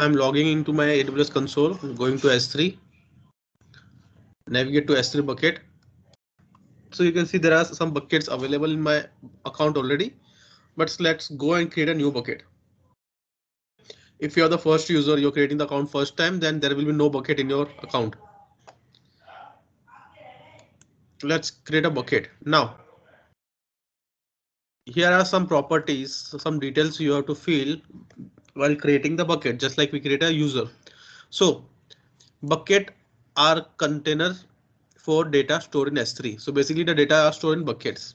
I'm logging into my AWS console, going to S3, navigate to S3 bucket. So you can see there are some buckets available in my account already, but let's go and create a new bucket. If you are the first user, you're creating the account first time, then there will be no bucket in your account. Let's create a bucket now. Here are some properties, some details you have to fill while creating the bucket, just like we create a user. So bucket are container for data stored in S3. So basically the data are stored in buckets.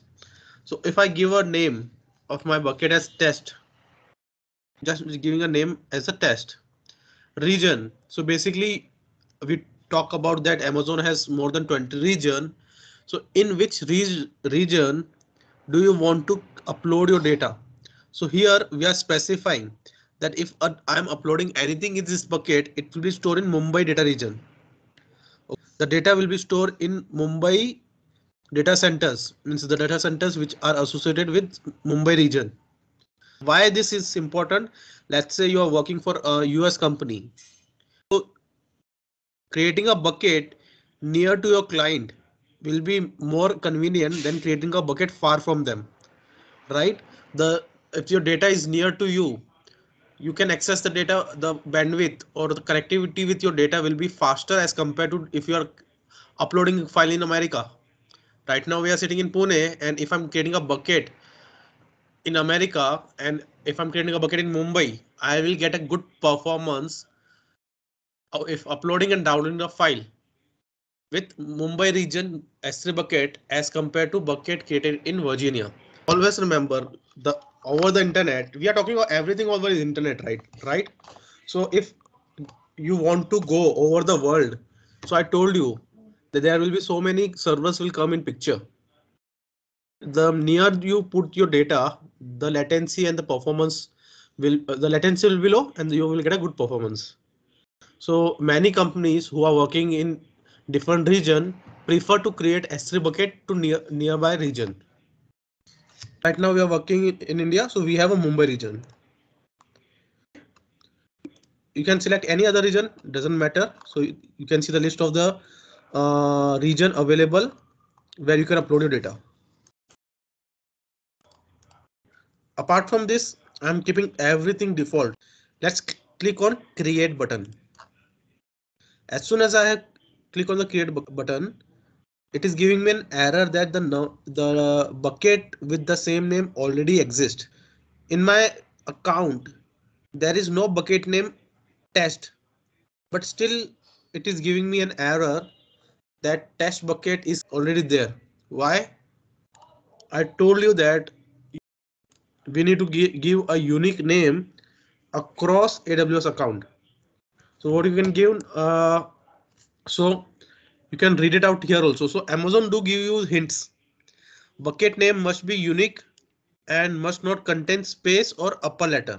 So if I give a name of my bucket as test, just giving a name as a test region. So basically we talk about that Amazon has more than 20 region. So in which re region do you want to upload your data? So here we are specifying that if uh, I'm uploading anything in this bucket, it will be stored in Mumbai data region. The data will be stored in Mumbai data centers, means the data centers which are associated with Mumbai region. Why this is important? Let's say you are working for a US company. So creating a bucket near to your client will be more convenient than creating a bucket far from them, right? The if your data is near to you, you can access the data the bandwidth or the connectivity with your data will be faster as compared to if you are uploading a file in america right now we are sitting in pune and if i'm creating a bucket in america and if i'm creating a bucket in mumbai i will get a good performance if uploading and downloading a file with mumbai region s3 bucket as compared to bucket created in virginia always remember the over the internet we are talking about everything over the internet right right so if you want to go over the world so i told you that there will be so many servers will come in picture the near you put your data the latency and the performance will uh, the latency will be low and you will get a good performance so many companies who are working in different region prefer to create S3 bucket to near, nearby region Right now we are working in India, so we have a Mumbai region. You can select any other region, doesn't matter. So you can see the list of the uh, region available where you can upload your data. Apart from this, I'm keeping everything default. Let's click on create button. As soon as I click on the create button, it is giving me an error that the the bucket with the same name already exists in my account there is no bucket name test but still it is giving me an error that test bucket is already there why i told you that we need to give, give a unique name across aws account so what you can give uh, so you can read it out here also so amazon do give you hints bucket name must be unique and must not contain space or upper letter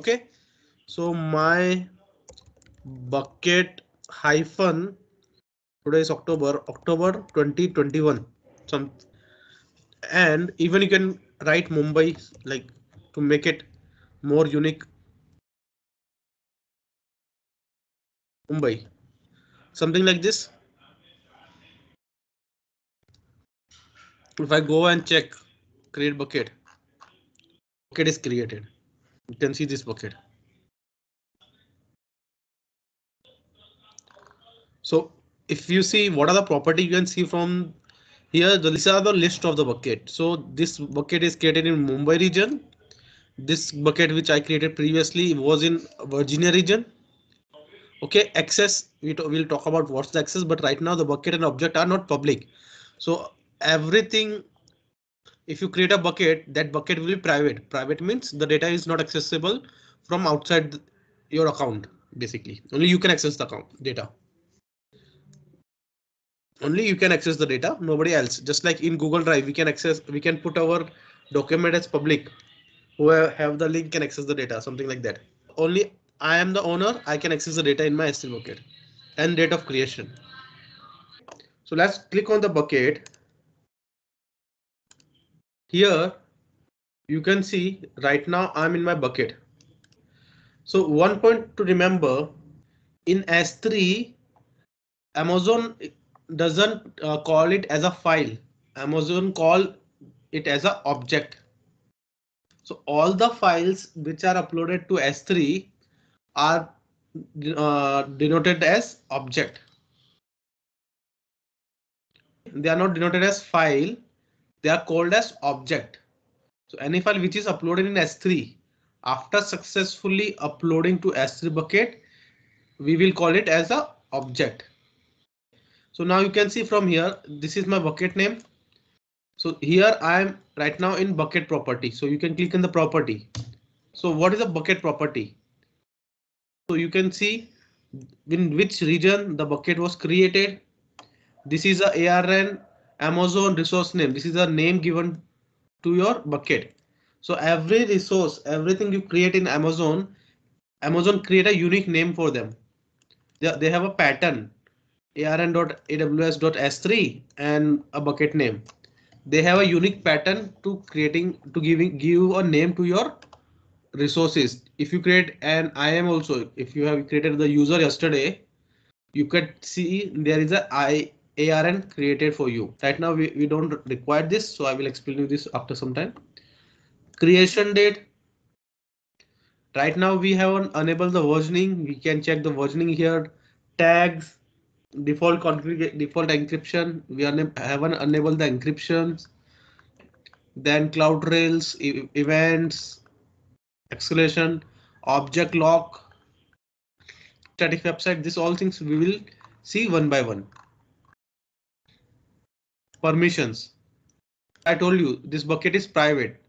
okay so my bucket hyphen today is october october 2021 some and even you can write mumbai like to make it more unique mumbai something like this if i go and check create bucket bucket is created you can see this bucket so if you see what are the property you can see from here these are the list of the bucket so this bucket is created in mumbai region this bucket which i created previously was in virginia region okay access we will talk about what's the access but right now the bucket and object are not public so everything if you create a bucket that bucket will be private private means the data is not accessible from outside your account basically only you can access the account data only you can access the data nobody else just like in google drive we can access we can put our document as public who have the link can access the data something like that only I am the owner, I can access the data in my S3 bucket and date of creation. So let's click on the bucket. Here you can see right now I'm in my bucket. So one point to remember in S3, Amazon doesn't uh, call it as a file. Amazon call it as an object. So all the files which are uploaded to S3 are uh, denoted as object. They are not denoted as file. They are called as object. So any file which is uploaded in S3 after successfully uploading to S3 bucket, we will call it as a object. So now you can see from here, this is my bucket name. So here I am right now in bucket property. So you can click on the property. So what is a bucket property? So you can see in which region the bucket was created. This is a ARN Amazon resource name. This is a name given to your bucket. So every resource, everything you create in Amazon, Amazon create a unique name for them. They, they have a pattern arn.aws.s3 and a bucket name. They have a unique pattern to creating to giving give a name to your resources. If you create an IAM also, if you have created the user yesterday, you could see there is a ARN created for you. Right now we, we don't require this, so I will explain you this after some time. Creation date. Right now we have an enabled the versioning. We can check the versioning here. Tags, default default encryption. We haven't enabled the encryptions. Then cloud trails, e events, acceleration, object lock, static website, this all things we will see one by one. Permissions. I told you this bucket is private.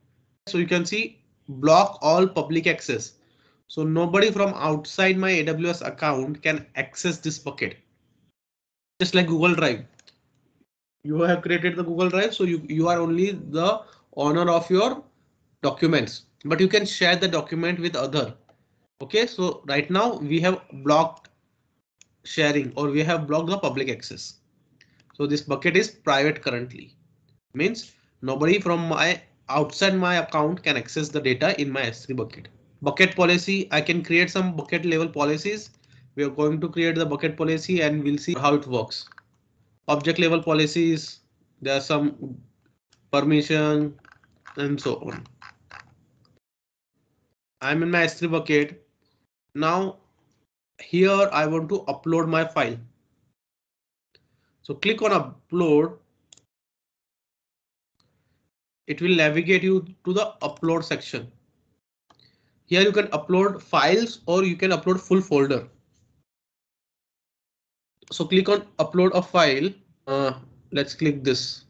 So you can see block all public access. So nobody from outside my AWS account can access this bucket. Just like Google Drive. You have created the Google Drive, so you, you are only the owner of your documents but you can share the document with other. Okay, so right now we have blocked sharing or we have blocked the public access. So this bucket is private currently means nobody from my outside my account can access the data in my S3 bucket. Bucket policy, I can create some bucket level policies. We are going to create the bucket policy and we'll see how it works. Object level policies, there are some permission and so on. I'm in my S3 bucket. Now here I want to upload my file. So click on upload. It will navigate you to the upload section. Here you can upload files or you can upload full folder. So click on upload a file. Uh, let's click this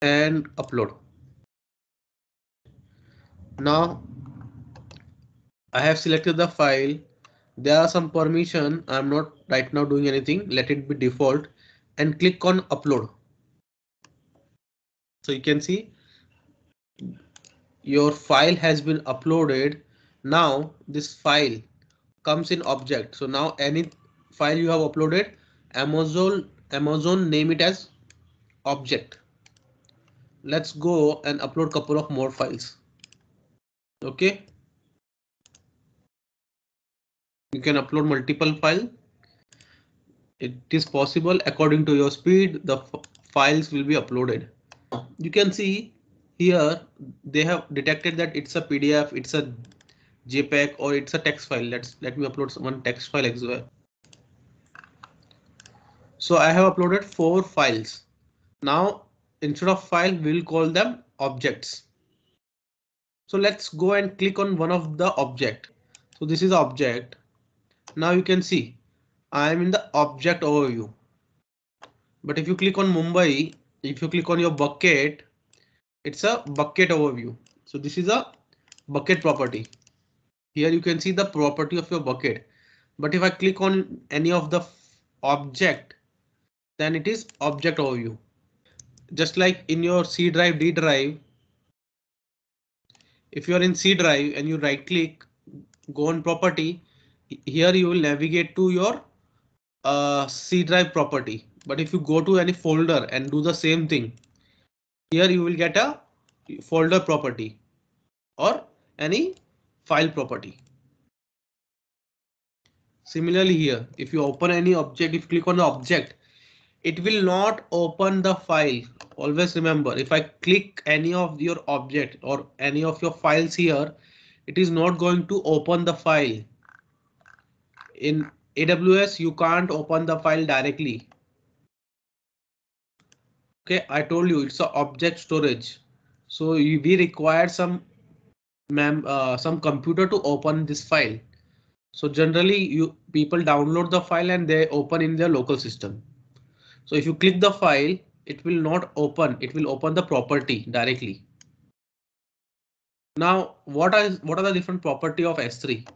and upload now I have selected the file there are some permission I'm not right now doing anything let it be default and click on upload so you can see your file has been uploaded now this file comes in object so now any file you have uploaded Amazon Amazon name it as object let's go and upload couple of more files okay you can upload multiple file it is possible according to your speed the files will be uploaded you can see here they have detected that it's a pdf it's a jpeg or it's a text file let's let me upload one text file as well so i have uploaded four files now instead of file we'll call them objects so let's go and click on one of the object. So this is object. Now you can see I am in the object overview. But if you click on Mumbai, if you click on your bucket, it's a bucket overview. So this is a bucket property. Here you can see the property of your bucket. But if I click on any of the object, then it is object overview. Just like in your C drive, D drive, if you are in C drive and you right click, go on property, here you will navigate to your uh, C drive property. But if you go to any folder and do the same thing, here you will get a folder property or any file property. Similarly here, if you open any object, if you click on the object, it will not open the file always remember if i click any of your object or any of your files here it is not going to open the file in aws you can't open the file directly okay i told you it's a object storage so we require some mem uh, some computer to open this file so generally you people download the file and they open in their local system so if you click the file, it will not open. It will open the property directly. Now, what are what are the different property of S3?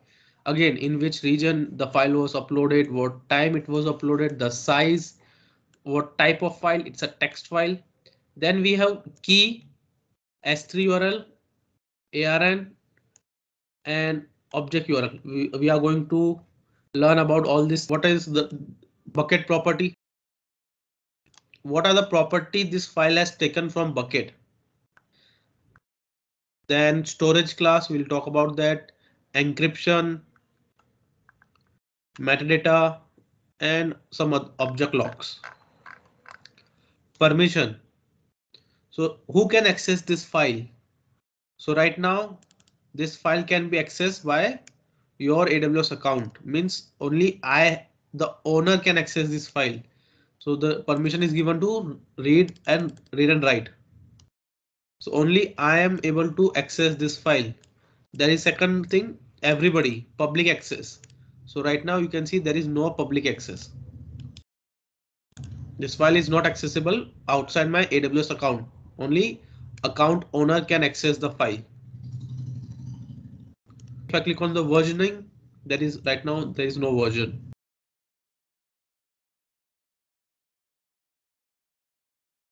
Again, in which region the file was uploaded, what time it was uploaded, the size, what type of file, it's a text file. Then we have key, S3 URL, ARN, and object URL. We, we are going to learn about all this. What is the bucket property? what are the property this file has taken from bucket. Then storage class, we'll talk about that. Encryption, metadata, and some object locks. Permission. So who can access this file? So right now, this file can be accessed by your AWS account means only I, the owner can access this file. So the permission is given to read and read and write. So only I am able to access this file. There is second thing, everybody, public access. So right now you can see there is no public access. This file is not accessible outside my AWS account. Only account owner can access the file. If I click on the versioning, there is right now there is no version.